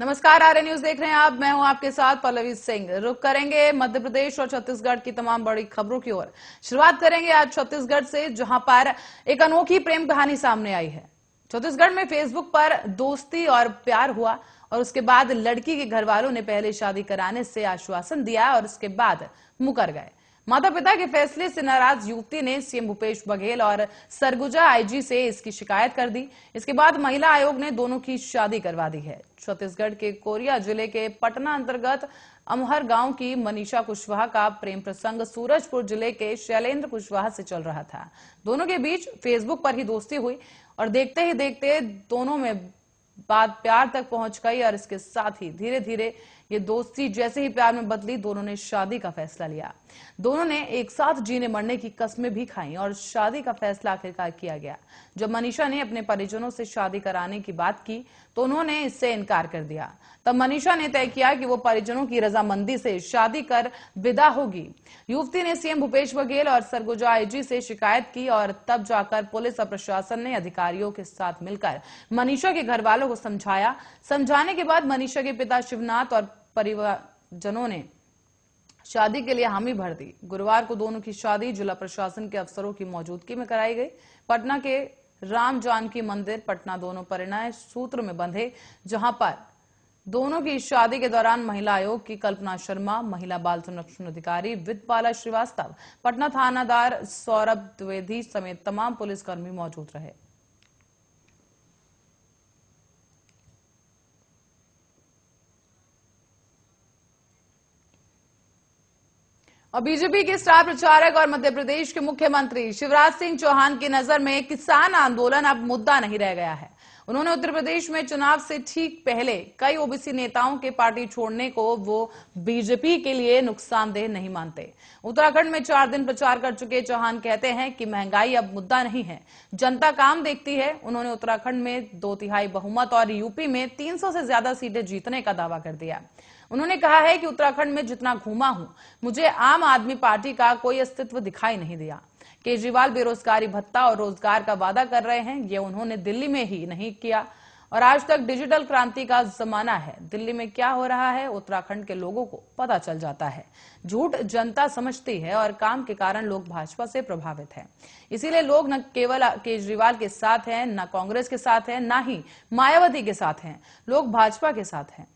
नमस्कार R news देख रहे हैं आप मैं हूं आपके साथ पल्लवी सिंह रुक करेंगे मध्य प्रदेश और छत्तीसगढ़ की तमाम बड़ी खबरों की ओर शुरुआत करेंगे आज छत्तीसगढ़ से जहां पर एक अनोखी प्रेम कहानी सामने आई है छत्तीसगढ़ में फेसबुक पर दोस्ती और प्यार हुआ और उसके बाद लड़की के घर वालों ने पहले शादी कराने से आश्वासन दिया और उसके बाद मुकर गए माता पिता के फैसले से नाराज युवती ने सीएम भूपेश बघेल और सरगुजा आईजी से इसकी शिकायत कर दी इसके बाद महिला आयोग ने दोनों की शादी करवा दी है छत्तीसगढ़ के कोरिया जिले के पटना अंतर्गत अमहर गांव की मनीषा कुशवाहा का प्रेम प्रसंग सूरजपुर जिले के शैलेंद्र कुशवाहा से चल रहा था दोनों के बीच फेसबुक पर ही दोस्ती हुई और देखते ही देखते दोनों में बात प्यार तक पहुंच गई और इसके साथ ही धीरे धीरे ये दोस्ती जैसे ही प्यार में बदली दोनों ने शादी का फैसला लिया दोनों ने एक साथ जीने मरने की कस्में भी खाई और शादी का फैसला आखिरकार किया गया जब मनीषा ने अपने परिजनों से शादी कराने की बात की तो उन्होंने इससे इनकार कर दिया तब मनीषा ने तय किया कि वो परिजनों की रजामंदी से शादी कर विदा होगी युवती ने सीएम भूपेश बघेल और सरगुजा आईजी से शिकायत की और तब जाकर पुलिस और प्रशासन ने अधिकारियों के साथ मिलकर मनीषा के घर वालों को समझाया समझाने के बाद मनीषा के पिता शिवनाथ और परिवारजनों ने शादी के लिए हामी भर दी गुरुवार को दोनों की शादी जिला प्रशासन के अफसरों की मौजूदगी में कराई गई पटना के राम जानकी मंदिर पटना दोनों परिणय सूत्र में बंधे जहां पर दोनों की शादी के दौरान महिला आयोग की कल्पना शर्मा महिला बाल संरक्षण अधिकारी विद्याला श्रीवास्तव पटना थानादार सौरभ द्विवेदी समेत तमाम पुलिसकर्मी मौजूद रहे और बीजेपी के स्टार प्रचारक और मध्य प्रदेश के मुख्यमंत्री शिवराज सिंह चौहान की नजर में किसान आंदोलन अब मुद्दा नहीं रह गया है उन्होंने उत्तर प्रदेश में चुनाव से ठीक पहले कई ओबीसी नेताओं के पार्टी छोड़ने को वो बीजेपी के लिए नुकसानदेह नहीं मानते उत्तराखंड में चार दिन प्रचार कर चुके चौहान कहते हैं कि महंगाई अब मुद्दा नहीं है जनता काम देखती है उन्होंने उत्तराखंड में दो तिहाई बहुमत और यूपी में 300 से ज्यादा सीटें जीतने का दावा कर दिया उन्होंने कहा है कि उत्तराखंड में जितना घूमा हूं मुझे आम आदमी पार्टी का कोई अस्तित्व दिखाई नहीं दिया केजरीवाल बेरोजगारी भत्ता और रोजगार का वादा कर रहे हैं ये उन्होंने दिल्ली में ही नहीं किया और आज तक डिजिटल क्रांति का जमाना है दिल्ली में क्या हो रहा है उत्तराखंड के लोगों को पता चल जाता है झूठ जनता समझती है और काम के कारण लोग भाजपा से प्रभावित हैं इसीलिए लोग न केवल केजरीवाल के साथ हैं न कांग्रेस के साथ हैं न ही मायावती के साथ हैं लोग भाजपा के साथ हैं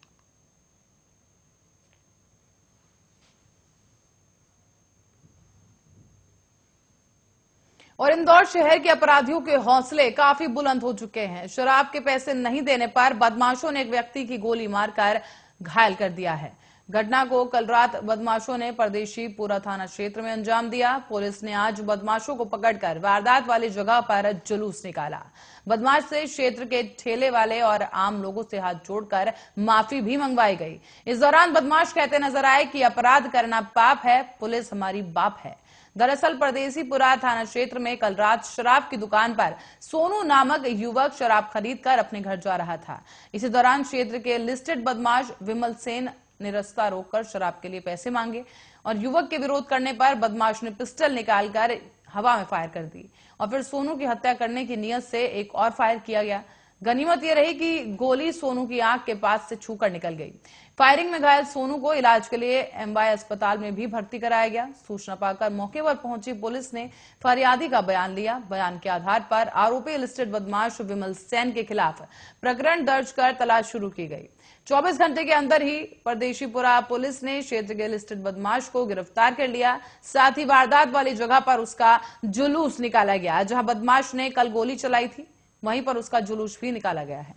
और इंदौर शहर के अपराधियों के हौसले काफी बुलंद हो चुके हैं शराब के पैसे नहीं देने पर बदमाशों ने एक व्यक्ति की गोली मारकर घायल कर दिया है घटना को कल रात बदमाशों ने परदेशी पूरा थाना क्षेत्र में अंजाम दिया पुलिस ने आज बदमाशों को पकड़कर वारदात वाली जगह पर जुलूस निकाला बदमाश से क्षेत्र के ठेले वाले और आम लोगों से हाथ जोड़कर माफी भी मंगवाई गई इस दौरान बदमाश कहते नजर आए कि अपराध करना पाप है पुलिस हमारी बाप है दरअसल पुरा थाना क्षेत्र में कल रात शराब की दुकान पर सोनू नामक युवक शराब खरीदकर अपने घर जा रहा था इसी दौरान क्षेत्र के लिस्टेड बदमाश विमल सेन निरस्ता रोककर शराब के लिए पैसे मांगे और युवक के विरोध करने पर बदमाश ने पिस्टल निकालकर हवा में फायर कर दी और फिर सोनू की हत्या करने की नीयत से एक और फायर किया गया गनीमत यह रही कि गोली सोनू की आंख के पास से छूकर निकल गई फायरिंग में घायल सोनू को इलाज के लिए एमवाई अस्पताल में भी भर्ती कराया गया सूचना पाकर मौके पर पहुंची पुलिस ने फरियादी का बयान लिया बयान के आधार पर आरोपी लिस्टेड बदमाश विमल सेन के खिलाफ प्रकरण दर्ज कर तलाश शुरू की गई 24 घंटे के अंदर ही परदेशीपुरा पुलिस ने क्षेत्र के लिस्टेड बदमाश को गिरफ्तार कर लिया साथ ही वारदात वाली जगह पर उसका जुलूस निकाला गया जहां बदमाश ने कल गोली चलाई थी वहीं पर उसका जुलूस भी निकाला गया है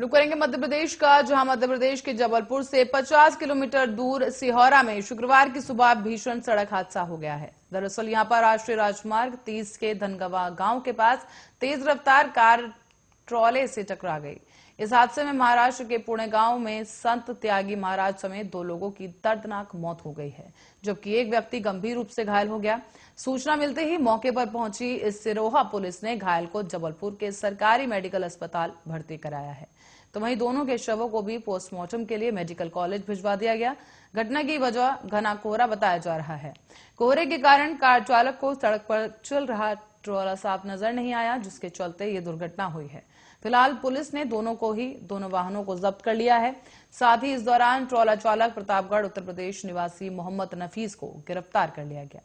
रुक करेंगे मध्य प्रदेश का जहां मध्य प्रदेश के जबलपुर से 50 किलोमीटर दूर सिहोरा में शुक्रवार की सुबह भीषण सड़क हादसा हो गया है दरअसल यहां पर राष्ट्रीय राजमार्ग 30 के धनगवा गांव के पास तेज रफ्तार कार ट्रॉले से टकरा गई इस हादसे में महाराष्ट्र के पुणे गांव में संत त्यागी महाराज समेत दो लोगों की दर्दनाक मौत हो गई है जबकि एक व्यक्ति गंभीर रूप से घायल हो गया सूचना मिलते ही मौके पर पहुंची इस सिरोहा पुलिस ने घायल को जबलपुर के सरकारी मेडिकल अस्पताल भर्ती कराया है तो वहीं दोनों के शवों को भी पोस्टमार्टम के लिए मेडिकल कॉलेज भिजवा दिया गया घटना की वजह घना कोहरा बताया जा रहा है कोहरे के कारण कार चालक को सड़क पर चल रहा ट्रोला साफ नजर नहीं आया जिसके चलते ये दुर्घटना हुई है फिलहाल पुलिस ने दोनों को ही दोनों वाहनों को जब्त कर लिया है साथ ही इस दौरान ट्रोला चालक प्रतापगढ़ उत्तर प्रदेश निवासी मोहम्मद नफीस को गिरफ्तार कर लिया गया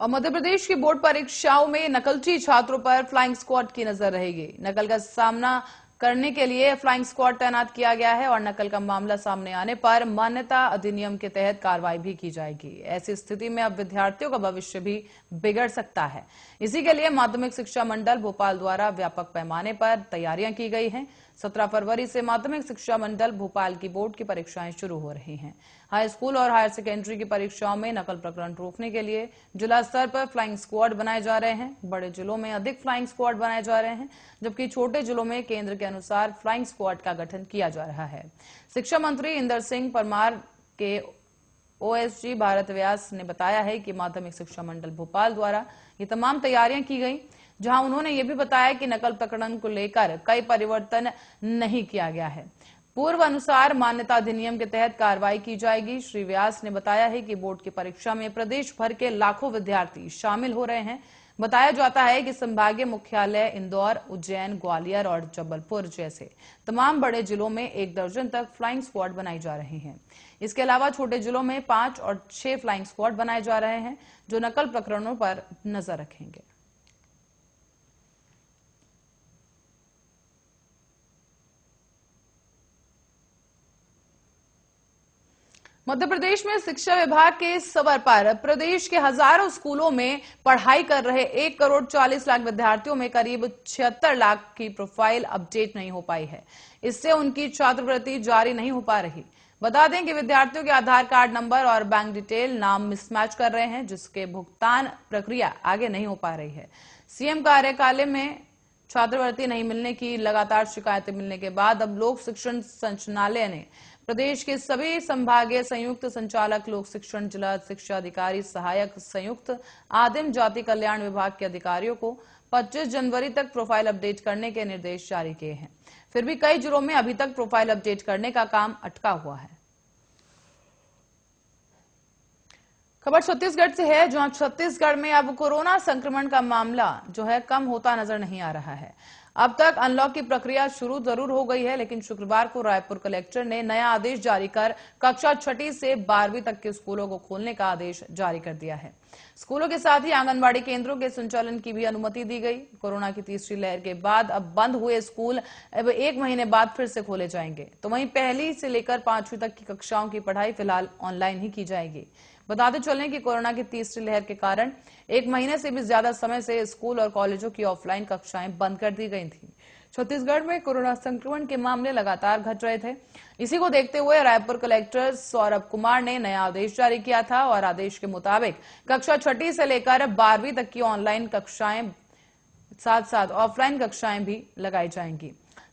और मध्य प्रदेश की बोर्ड परीक्षाओं में नकलची छात्रों पर फ्लाइंग स्क्वाड की नजर रहेगी नकल का सामना करने के लिए फ्लाइंग स्क्वाड तैनात किया गया है और नकल का मामला सामने आने पर मान्यता अधिनियम के तहत कार्रवाई भी की जाएगी ऐसी स्थिति में अब विद्यार्थियों का भविष्य भी बिगड़ सकता है इसी के लिए माध्यमिक शिक्षा मंडल भोपाल द्वारा व्यापक पैमाने पर तैयारियां की गई हैं सत्रह फरवरी से माध्यमिक शिक्षा मंडल भोपाल की बोर्ड की परीक्षाएं शुरू हो रही हैं हाई स्कूल और हायर सेकेंडरी की परीक्षाओं में नकल प्रकरण रोकने के लिए जिला स्तर पर फ्लाइंग स्क्वाड बनाए जा रहे हैं बड़े जिलों में अधिक फ्लाइंग स्क्वाड बनाए जा रहे हैं जबकि छोटे जिलों में केंद्र के अनुसार फ्लाइंग स्क्वाड का गठन किया जा रहा है शिक्षा मंत्री इंदर सिंह परमार के ओएसजी भारत व्यास ने बताया है कि माध्यमिक शिक्षा मंडल भोपाल द्वारा ये तमाम तैयारियां की गई जहां उन्होंने ये भी बताया कि नकल प्रकरण को लेकर कई परिवर्तन नहीं किया गया है पूर्व अनुसार मान्यता अधिनियम के तहत कार्रवाई की जाएगी श्री व्यास ने बताया है कि बोर्ड की परीक्षा में प्रदेश भर के लाखों विद्यार्थी शामिल हो रहे हैं बताया जाता है कि संभागीय मुख्यालय इंदौर उज्जैन ग्वालियर और जबलपुर जैसे तमाम बड़े जिलों में एक दर्जन तक फ्लाइंग स्क्वाड बनाई जा रही हैं। इसके अलावा छोटे जिलों में पांच और छह फ्लाइंग स्क्वाड बनाए जा रहे हैं जो नकल प्रकरणों पर नजर रखेंगे मध्य प्रदेश में शिक्षा विभाग के सवर पर प्रदेश के हजारों स्कूलों में पढ़ाई कर रहे एक करोड़ चालीस लाख विद्यार्थियों में करीब छिहत्तर लाख की प्रोफाइल अपडेट नहीं हो पाई है इससे उनकी छात्रवृत्ति जारी नहीं हो पा रही बता दें कि विद्यार्थियों के आधार कार्ड नंबर और बैंक डिटेल नाम मिसमैच कर रहे हैं जिसके भुगतान प्रक्रिया आगे नहीं हो पा रही है सीएम कार्यकाल में छात्रवृत्ति नहीं मिलने की लगातार शिकायतें मिलने के बाद अब लोक शिक्षण संचालय ने प्रदेश के सभी संभागीय संयुक्त संचालक लोक शिक्षण जिला शिक्षा अधिकारी सहायक संयुक्त आदिम जाति कल्याण विभाग के अधिकारियों को 25 जनवरी तक प्रोफाइल अपडेट करने के निर्देश जारी किए हैं फिर भी कई जिलों में अभी तक प्रोफाइल अपडेट करने का काम अटका हुआ है खबर छत्तीसगढ़ से है जहां छत्तीसगढ़ में अब कोरोना संक्रमण का मामला जो है कम होता नजर नहीं आ रहा है अब तक अनलॉक की प्रक्रिया शुरू जरूर हो गई है लेकिन शुक्रवार को रायपुर कलेक्टर ने नया आदेश जारी कर कक्षा छठी से बारहवीं तक के स्कूलों को खोलने का आदेश जारी कर दिया है स्कूलों के साथ ही आंगनबाड़ी केंद्रों के संचालन की भी अनुमति दी गई कोरोना की तीसरी लहर के बाद अब बंद हुए स्कूल अब एक महीने बाद फिर से खोले जाएंगे तो वहीं पहली से लेकर पांचवी तक की कक्षाओं की पढ़ाई फिलहाल ऑनलाइन ही की जाएगी बताते चलें कि कोरोना की तीसरी लहर के कारण एक महीने से भी ज्यादा समय से स्कूल और कॉलेजों की ऑफलाइन कक्षाएं बंद कर दी गई थी छत्तीसगढ़ में कोरोना संक्रमण के मामले लगातार घट रहे थे इसी को देखते हुए रायपुर कलेक्टर सौरभ कुमार ने नया आदेश जारी किया था और आदेश के मुताबिक कक्षा छठी से लेकर बारहवीं तक की ऑनलाइन कक्षाएं साथ साथ ऑफलाइन कक्षाएं भी लगाई जाएंगी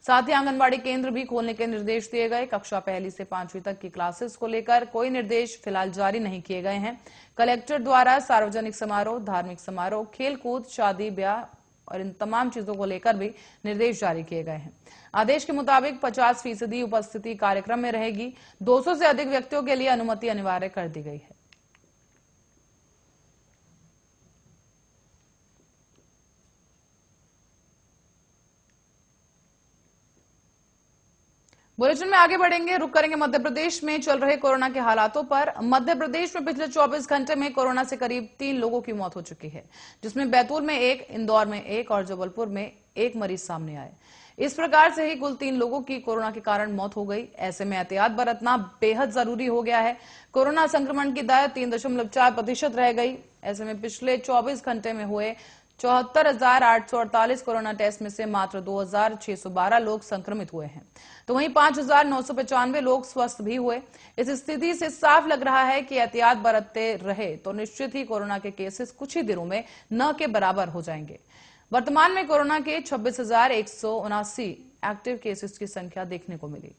साथ ही आंगनबाड़ी केंद्र भी खोलने के निर्देश दिए गए कक्षा पहली से पांचवी तक की क्लासेस को लेकर कोई निर्देश फिलहाल जारी नहीं किए गए हैं कलेक्टर द्वारा सार्वजनिक समारोह धार्मिक समारोह खेलकूद शादी ब्याह और इन तमाम चीजों को लेकर भी निर्देश जारी किए गए हैं आदेश के मुताबिक 50 फीसदी उपस्थिति कार्यक्रम में रहेगी 200 से अधिक व्यक्तियों के लिए अनुमति अनिवार्य कर दी गई है बुलेटिन में आगे बढ़ेंगे रुक करेंगे मध्य प्रदेश में चल रहे कोरोना के हालातों पर मध्य प्रदेश में पिछले 24 घंटे में कोरोना से करीब तीन लोगों की मौत हो चुकी है जिसमें बैतूल में एक इंदौर में एक और जबलपुर में एक मरीज सामने आए इस प्रकार से ही कुल तीन लोगों की कोरोना के कारण मौत हो गई ऐसे में एहतियात बरतना बेहद जरूरी हो गया है कोरोना संक्रमण की दर तीन दशमलव चार प्रतिशत रह गई ऐसे में पिछले 24 घंटे में हुए चौहत्तर हजार आठ सौ अड़तालीस कोरोना टेस्ट में से मात्र दो हजार छह सौ बारह लोग संक्रमित हुए हैं तो वहीं पांच हजार नौ सौ पचानवे लोग स्वस्थ भी हुए इस स्थिति से साफ लग रहा है कि एहतियात बरतते रहे तो निश्चित ही कोरोना के केसेस कुछ ही दिनों में न के बराबर हो जाएंगे वर्तमान में कोरोना के छब्बीस हजार एक सौ उनासी एक्टिव केसेस की संख्या देखने को मिली